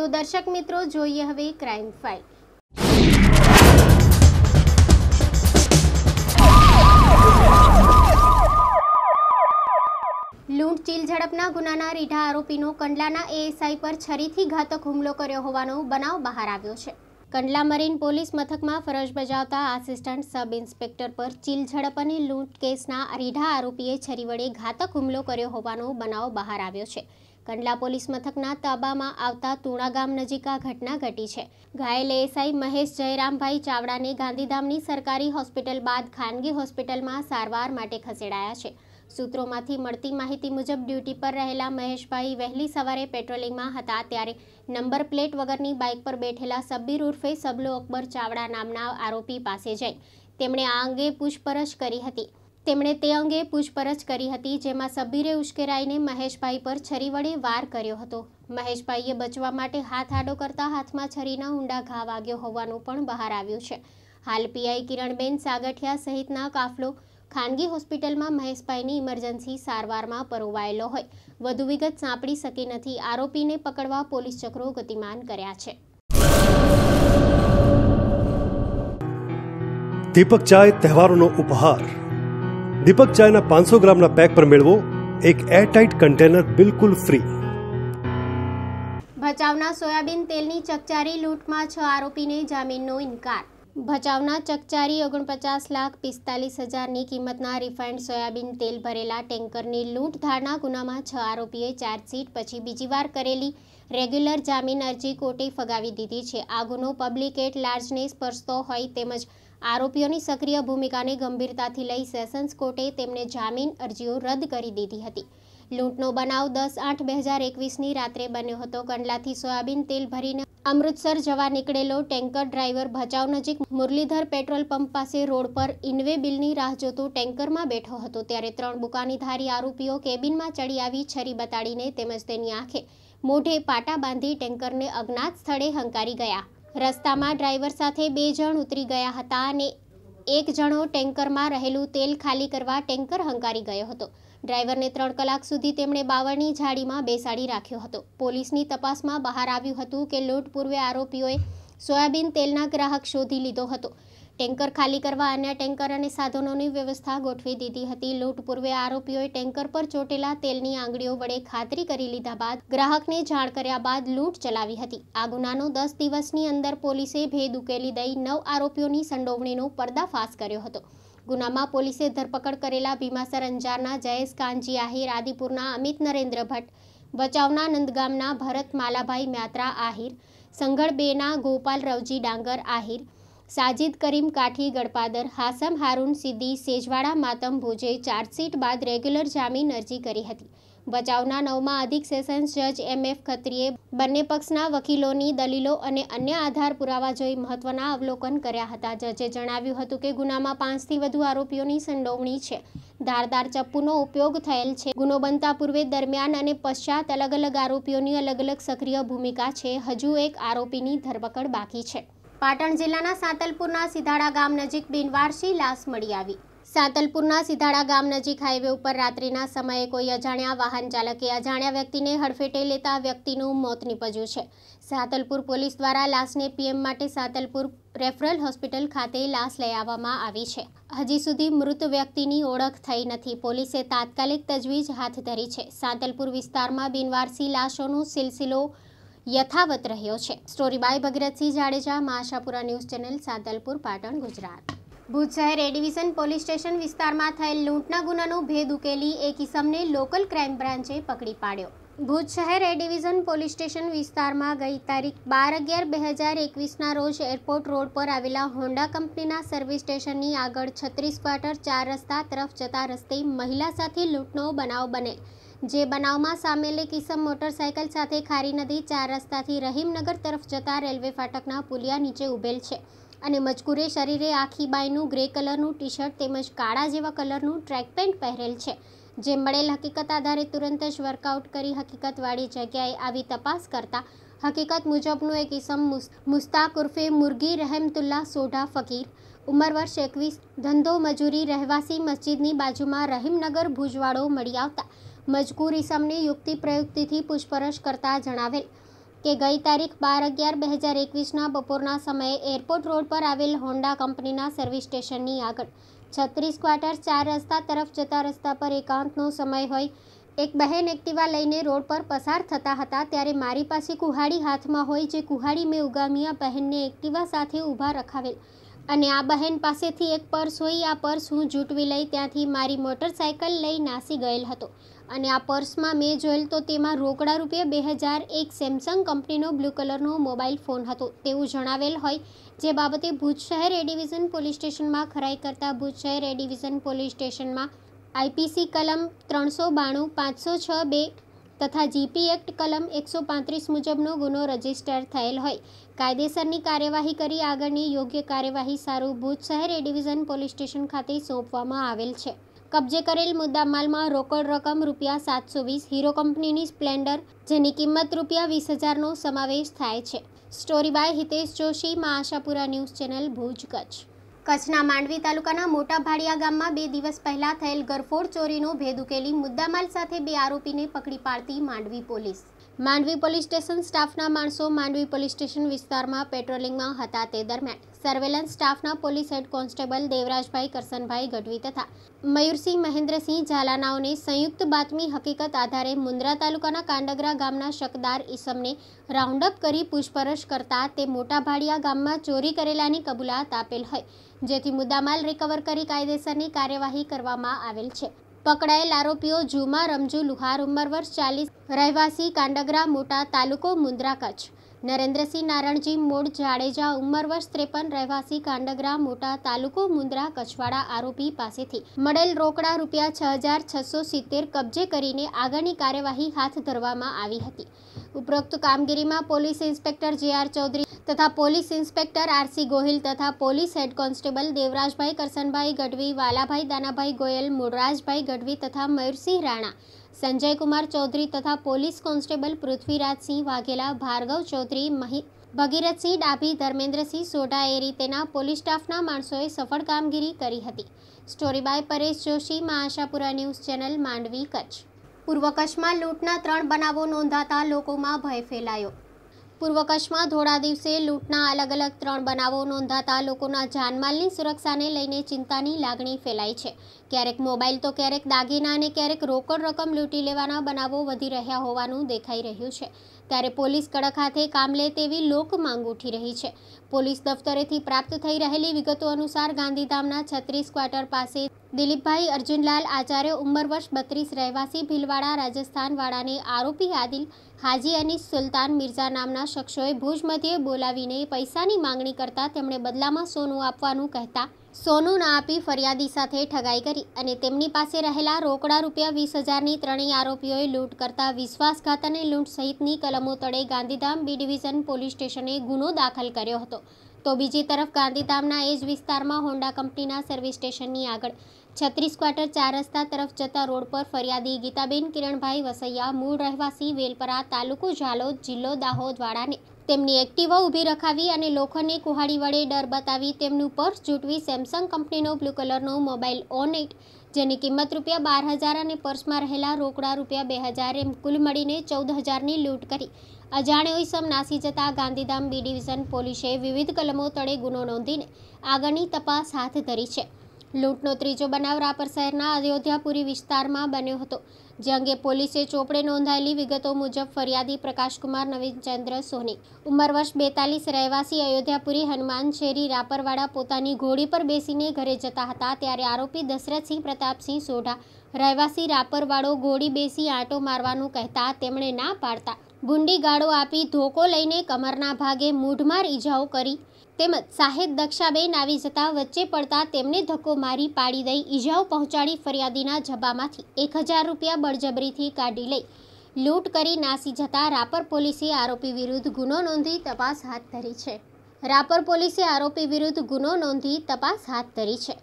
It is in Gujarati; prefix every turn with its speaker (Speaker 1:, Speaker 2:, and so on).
Speaker 1: તો દર્શક મિત્રો જોઈએ હવે ક્રાઇમ ફાઇલ લૂંટ ચીલ ઝડપના ગુનાના રીઢા આરોપીનો કંડલાના એએસઆઈ પર છરીથી ઘાતક હુમલો કર્યો હોવાનો બનાવ બહાર આવ્યો છે કંડલા મરીન પોલીસ મથકમાં ફરજ બજાવતા આસિસ્ટન્ટ સબ ઇન્સ્પેક્ટર પર ચીલ ઝડપ અને લૂંટ કેસના રીઢા આરોપીએ છરી વડે ઘાતક હુમલો કર્યો હોવાનો બનાવ બહાર આવ્યો છે કંડલા પોલીસ મથકના તાબામાં આવતા તુણા ગામ નજીક આ ઘટના ઘટી છે ઘાયલ એએસઆઈ મહેશ જયરામભાઈ ચાવડાને ગાંધીધામની સરકારી હોસ્પિટલ બાદ ખાનગી હોસ્પિટલમાં સારવાર માટે ખસેડાયા છે સૂત્રોમાંથી મળતી માહિતી મુજબ ડ્યુટી પર રહેલા મહેશભાઈ વહેલી સવારે પેટ્રોલિંગમાં હતા ત્યારે નંબર પ્લેટ વગરની બાઇક પર બેઠેલા સબ્બીર ઉર્ફે સબલો અકબર ચાવડા નામના આરોપી પાસે જઈ તેમણે આ અંગે પૂછપરછ કરી હતી તેમણે તે અંગે પૂછપરછ કરી હતી જેમાં સબીરે ઉશ્કેરાઈને મહેશભાઈ પર છરી વડે વાર કર્યો હતો મહેશભાઈએ બચવા માટે હાથ આડો કરતા હાથમાં છરીના ઊંડા ઘા વાગ્યો હોવાનું પણ બહાર આવ્યું છે હાલ પીઆઈ કિરણબેન સાગઠિયા સહિતના કાફલો ખાનગી હોસ્પિટલમાં મહેશભાઈની ઇમરજન્સી સારવારમાં પરોવાયેલો હોય વધુ વિગત સાંપડી શકી નથી આરોપીને પકડવા પોલીસ ચક્રો ગતિમાન કર્યા છે દીપક ચાય તહેવારોનો ઉપહાર દીપક ચાયના પાંચસો ગ્રામના પેક પર મેળવો એક એરટાઇટ કન્ટેનર બિલકુલ ફ્રી ભચાઉના સોયાબીન તેલની ચકચારી લૂંટમાં છ આરોપીને જામીનનો ઇનકાર ભચાવના ચકચારી ઓગણપચાસ લાખ પિસ્તાલીસ હજારની કિંમતના રિફાઇન્ડ સોયાબીન તેલ ભરેલા ટેન્કરની લૂંટધારના ગુનામાં છ આરોપીએ ચાર્જશીટ પછી બીજી વાર કરેલી રેગ્યુલર જામીન અરજી કોર્ટે ફગાવી દીધી છે આ ગુનો પબ્લિક એટ લાર્જને સ્પર્શતો હોય તેમજ આરોપીઓની સક્રિય ભૂમિકાને ગંભીરતાથી લઈ સેશન્સ કોર્ટે તેમને જામીન અરજીઓ રદ કરી દીધી હતી લૂંટનો બનાવ દસ આઠ બે હજાર એકવીસની રાત્રે બન્યો હતો કંડલાથી સોયાબીન તેલ ભરીને અમૃતસર જવા નીકળેલો ટેન્કર ડ્રાઈવર ભચાઉ નજીક મુરલીધર પેટ્રોલ પંપ પાસે રોડ પર ઇન્વે બિલની રાહ જોતું ટેન્કરમાં બેઠો હતો ત્યારે ત્રણ બુકાનીધારી આરોપીઓ કેબિનમાં ચડી આવી છરી બતાડીને તેમજ તેની આંખે મોઢે પાટા બાંધી ટેન્કરને અજ્ઞાત સ્થળે હંકારી ગયા રસ્તામાં ડ્રાઈવર સાથે બે જણ ઉતરી ગયા હતા અને એક જણો ટેન્કરમાં રહેલું તેલ ખાલી કરવા ટેન્કર હંકારી ગયો હતો ડ્રાઈવરને ત્રણ કલાક સુધી તેમણે બાવળની જાળીમાં બેસાડી રાખ્યો હતો પોલીસની તપાસમાં બહાર આવ્યું હતું કે લૂંટ પૂર્વે આરોપીઓએ સોયાબીન તેલના ગ્રાહક શોધી લીધો હતો ટેન્કર ખાલી કરવા અન્ય ટેન્કર અને સાધનોની વ્યવસ્થા ગોઠવી દીધી હતી લૂંટ પૂર્વે આરોપીઓએ ટેન્કર પર ચોટેલા તેલની આંગળીઓ વડે ખાતરી કરી લીધા બાદ ગ્રાહકને જાણ કર્યા બાદ લૂંટ ચલાવી હતી આ ગુનાનો દસ દિવસની અંદર પોલીસે ભેદ ઉકેલી દઈ નવ આરોપીઓની સંડોવણીનો પર્દાફાશ કર્યો હતો ગુનામાં પોલીસે ધરપકડ કરેલા ભીમાસર અંજારના જયેશ કાનજી આહિર આદિપુરના અમિત નરેન્દ્ર ભટ્ટ બચાવના નંદગામના ભરત માલાભાઈ મ્યાત્રા આહિર સંઘળ બેના ગોપાલ રવજી ડાંગર આહિર સાજિદ કરીમ કાઠી ગડપાદર હાસમ હારૂન સિદ્દી સેજવાડા માતમ ભુજે ચાર્જશીટ બાદ રેગ્યુલર જામીન અરજી કરી હતી બચાવના નવમાં અધિક સેશન્સ જજ એમ એફ ખત્રીએ બંને પક્ષના વકીલોની દલીલો અને અન્ય આધાર પુરાવા જોઈ મહત્વના અવલોકન કર્યા હતા જજે જણાવ્યું હતું કે ગુનામાં પાંચથી વધુ આરોપીઓની સંડોવણી છે ધારદાર ચપ્પુનો ઉપયોગ થયેલ છે ગુનો બનતા પૂર્વે દરમિયાન અને પશ્ચાત અલગ અલગ આરોપીઓની અલગ અલગ સક્રિય ભૂમિકા છે હજુ એક આરોપીની ધરપકડ બાકી છે પાટણ જિલ્લાના સાંતલપુરના સિધાડા ગામ નજીક બિનવારસી લાશ મળી આવી સાંતલપુરના સિધાડા ગામ નજીક હાઇવે ઉપર રાત્રિના સમયે કોઈ અજાણ્યા વાહન ચાલકે અજાણ્યા વ્યક્તિને હડફેટે લેતા વ્યક્તિનું મોત નીપજ્યું છે સાંતલપુર પોલીસ દ્વારા લાશને પીએમ માટે સાંતલપુર રેફરલ હોસ્પિટલ ખાતે લાશ લઈ આવવામાં આવી છે હજી સુધી મૃત વ્યક્તિની ઓળખ થઈ નથી પોલીસે તાત્કાલિક તજવીજ હાથ ધરી છે સાંતલપુર વિસ્તારમાં બિનવારસી લાશોનું સિલસિલો યથાવત રહ્યો છે story by Bhagratsinh Jadeja Ma news channel Sadalpur Patan Gujarat Bhuj શહેર એ ડિવિઝન પોલીસ સ્ટેશન વિસ્તારમાં થયેલ લૂંટના ગુનાનો ભેદ ઉકેલી એક ઇસમને લોકલ ક્રાઇમ બ્રાન્ચે પકડી પાડ્યો ભુજ શહેર એ ડિવિઝન પોલીસ સ્ટેશન વિસ્તારમાં ગઈ તારીખ બાર અગિયાર બે હજાર એકવીસના રોજ એરપોર્ટ રોડ પર આવેલા હોન્ડા કંપનીના સર્વિસ સ્ટેશનની આગળ છત્રીસ ક્વાર્ટર ચાર રસ્તા તરફ જતા રસ્તે મહિલા સાથે લૂંટનો બનાવ બનેલ જે બનાવમાં સામેલ એક ઇસમ મોટરસાયકલ સાથે ખારી નદી ચાર રસ્તાથી રહીમનગર તરફ જતા રેલવે ફાટકના પુલિયા નીચે ઉભેલ છે અને મજકૂરે શરીરે આખી બાયનું ગ્રે કલરનું ટી શર્ટ તેમજ કાળા જેવા કલરનું ટ્રેક પેન્ટ પહેરેલ છે જે મળેલ હકીકત આધારે તુરંત જ વર્કઆઉટ કરી હકીકતવાળી જગ્યાએ આવી તપાસ કરતા હકીકત મુજબનું એક ઇસમ મુસ્તાક ઉર્ફે મુરગી રહેમતુલ્લા સોઢા ફકીર ઉંમર વર્ષ એકવીસ ધંધો મજૂરી રહેવાસી મસ્જિદની બાજુમાં રહીમનગર ભુજવાડો મળી આવતા મજકૂર ઇસમને યુક્તિ પ્રયુક્તિથી પૂછપરછ કરતા જણાવેલ કે ગઈ તારીખ બાર અગિયાર બે હજાર એકવીસના બપોરના સમયે એરપોર્ટ રોડ પર આવેલ હોન્ડા કંપનીના સર્વિસ સ્ટેશનની આગળ છત્રીસ ક્વાર્ટર ચાર રસ્તા તરફ જતા રસ્તા પર એકાંતનો સમય હોય એક બહેન એક્ટિવા લઈને રોડ પર પસાર થતા હતા ત્યારે મારી પાસે કુહાડી હાથમાં હોય જે કુહાડી મેં ઉગામી બહેનને એક્ટિવા સાથે ઊભા રખાવેલ અને આ બહેન પાસેથી એક પર્સ હોય આ પર્સ હું જૂંટવી લઈ ત્યાંથી મારી મોટરસાયકલ લઈ નાસી ગયેલ હતો અને આ પર્સમાં મેં જોયેલ તો તેમાં રોકડા રૂપિયા બે હજાર એક સેમસંગ કંપનીનો બ્લુ કલરનો મોબાઈલ ફોન હતો તેવું જણાવેલ હોય જે બાબતે ભુજ શહેર એ ડિવિઝન પોલીસ સ્ટેશનમાં ખરાઈ કરતાં ભુજ શહેર એ ડિવિઝન પોલીસ સ્ટેશનમાં આઈપીસી કલમ ત્રણસો બાણું પાંચસો છ બે તથા જીપી એક્ટ કલમ એકસો પાંત્રીસ મુજબનો ગુનો રજીસ્ટર થયેલ હોય કાયદેસરની કાર્યવાહી કરી આગળની યોગ્ય કાર્યવાહી સારું ભુજ શહેર એ ડિવિઝન પોલીસ સ્ટેશન ખાતે સોંપવામાં આવેલ છે કબજે કરેલ મુદ્દામાલમાં રોકડ રકમ રૂપિયા સાતસો વીસ હીરો કંપનીની સ્પ્લેન્ડર જેની કિંમત રૂપિયા વીસ હજારનો સમાવેશ થાય છે story by Hitesh Joshi Ma Ashapura news channel Bhuj Kutch કચ્છના માંડવી તાલુકાના મોટા ભાડિયા ગામમાં બે દિવસ પહેલા થયેલ ગરફોડ ચોરીનો ભેદ ઉકેલી મુદ્દામાલ સાથે બે આરોપીને પકડી પાડતી Mandvi police Mandvi police station સ્ટાફના માણસો માંડવી પોલીસ સ્ટેશન વિસ્તારમાં પેટ્રોલિંગમાં હતા તે દરમિયાન સર્વેલન્સ સ્ટાફના police head constable Devrajbhai Karsanbhai Gadhvi તથા મયુરસિંહ મહેન્દ્રસિંહ ઝાલાનાઓને સંયુક્ત બાતમી હકીકત આધારે મુન્દ્રા તાલુકાના કાંડગરા ગામના શકદાર ઈસમને રાઉન્ડઅપ કરી પૂછપરછ કરતા તે મોટાભાડિયા ગામમાં ચોરી કરેલાની કબૂલાત આપેલ હોય જેથી મુદ્દામાલ રિકવર કરી કાયદેસરની કાર્યવાહી કરવામાં આવેલ છે પકડાયેલ આરોપીઓ જુમા રમજુ લુહાર ઉંમર વર્ષ ચાલીસ રહેવાસી કાંડગરા મોટા તાલુકો મુન્દ્રા કચ્છ નરેન્દ્રસિંહ નારણજી મૂળ જાડેજા ઉંમર વર્ષ ત્રેપન રહેવાસી કાંડગરા મોટા તાલુકો મુન્દ્રા કછવાડા આરોપી પાસેથી મળેલ રોકડા રૂપિયા છ હજાર છસો સિત્તેર કબજે કરીને આગળની કાર્યવાહી હાથ ધરવામાં આવી હતી ઉપરોક્ત કામગીરીમાં police inspector J R Chaudhary તથા પોલીસ ઇન્સ્પેક્ટર આરસી ગોહિલ તથા police head constable Devrajbhai Karsanbhai Gadhvi Valabhai Danabhai Goyal Mulrajbhai Gadhvi તથા મયુરસિંહ રાણા સંજયકુમાર ચૌધરી તથા પોલીસ કોન્સ્ટેબલ પૃથ્વીરાજસિંહ વાઘેલા ભાર્ગવ ચૌધરી મહી ભગીરથસિંહ ડાભી ધર્મેન્દ્રસિંહ સોઢા એ રીતેના પોલીસ સ્ટાફના માણસોએ સફળ કામગીરી કરી હતી સ્ટોરી બાય પરેશ જોશી મહાશાપુરા ન્યૂઝ ચેનલ માંડવી કચ્છ પૂર્વ કચ્છમાં લૂંટના ત્રણ બનાવો નોંધાતા લોકોમાં ભય ફેલાયો પૂર્વ કચ્છમાં ધોળા દિવસે લૂંટના અલગ અલગ ત્રણ બનાવો નોંધાતા લોકોના જાનમાલની સુરક્ષાને લઈને ચિંતાની લાગણી ફેલાઈ છે ક્યારેક મોબાઈલ તો ક્યારેક દાગીના અને ક્યારેક રોકડ રકમ લૂંટી લેવાના બનાવો વધી રહ્યા હોવાનું દેખાઈ રહ્યું છે ત્યારે પોલીસ કડક હાથે કામ લે તેવી લોક માંગ ઉઠી રહી છે પોલીસ દફતરેથી પ્રાપ્ત થઈ રહેલી વિગતો અનુસાર ગાંધીધામના છત્રીસ ક્વાર્ટર પાસે દિલીપભાઈ અર્જુનલાલ આચાર્ય ઉંમર વર્ષ બત્રીસ રહેવાસી ભીલવાડા રાજસ્થાનવાળાને આરોપી આદિલ હાજી અને સુલતાન મિર્ઝા નામના શખ્સોએ ભુજ મધ્યે બોલાવીને પૈસાની માંગણી કરતા તેમણે બદલામાં સોનું આપવાનું કહેતા સોનું ના આપી ફરિયાદી સાથે ઠગાઈ કરી અને તેમની પાસે રહેલા રોકડા રૂપિયા વીસ હજારની ત્રણેય આરોપીઓએ લૂંટ કરતા વિશ્વાસઘાત અને લૂંટ સહિતની કલમો તળે ગાંધીધામ બી ડિવિઝન પોલીસ સ્ટેશને ગુનો દાખલ કર્યો હતો તો બીજી તરફ ગાંધીધામના એ જ વિસ્તારમાં હોન્ડા કંપનીના સર્વિસ સ્ટેશનની આગળ છત્રીસ ક્વાર્ટર ચાર રસ્તા તરફ જતા રોડ પર ફરિયાદી ગીતાબેન કિરણભાઈ વસૈયા મૂળ રહેવાસી વેલપરા તાલુકો ઝાલોદ જિલ્લો દાહોદવાળાને તેમની એક્ટિવા ઊભી રખાવી અને લોખંડની કુહાડી વડે ડર બતાવી તેમનું પર્સ જૂટવી સેમસંગ કંપનીનો બ્લુ કલરનો મોબાઈલ ઓન એટ જેની કિંમત રૂપિયા બાર હજાર અને પર્સમાં રહેલા રોકડા રૂપિયા બે હજાર એમ કુલ મળીને ચૌદ હજારની લૂંટ કરી અજાણ્યો ઇસમ નાસી જતા ગાંધીધામ બી ડિવિઝન પોલીસે વિવિધ કલમો તળે ગુનો નોંધીને આગળની તપાસ હાથ ધરી છે લૂંટનો ત્રીજો બનાવ રાપર શહેરના અયોધ્યાપુરી વિસ્તારમાં બન્યો હતો જે અંગે પોલીસે ચોપડે નોંધાયેલી વિગતો મુજબ ફરિયાદી પ્રકાશકુમાર નવીનચંદ્ર સોની ઉંમર વર્ષ બેતાલીસ રહેવાસી અયોધ્યાપુરી હનુમાન શેરી રાપરવાડા પોતાની ઘોડી પર બેસીને ઘરે જતા હતા ત્યારે આરોપી દશરથસિંહ પ્રતાપસિંહ સોઢા રહેવાસી રાપરવાડો ઘોડી બેસી આંટો મારવાનું કહેતા તેમણે ના પાડતા ગુંડી ગાળો આપી ધોકો લઈને કમરના ભાગે મૂઢમાર ઈજાઓ કરી તેમજ સાહેબ દક્ષાબેન આવી જતા વચ્ચે પડતા તેમને ધક્કો મારી પાડી દઈ ઈજાઓ પહોંચાડી ફરિયાદીના જબામાંથી એક હજાર રૂપિયા બળજબરીથી કાઢી લઈ લૂંટ કરી નાસી જતા રાપર પોલીસે આરોપી વિરુદ્ધ ગુનો નોંધી તપાસ હાથ ધરી છે રાપર પોલીસે આરોપી વિરુદ્ધ ગુનો નોંધી તપાસ હાથ ધરી છે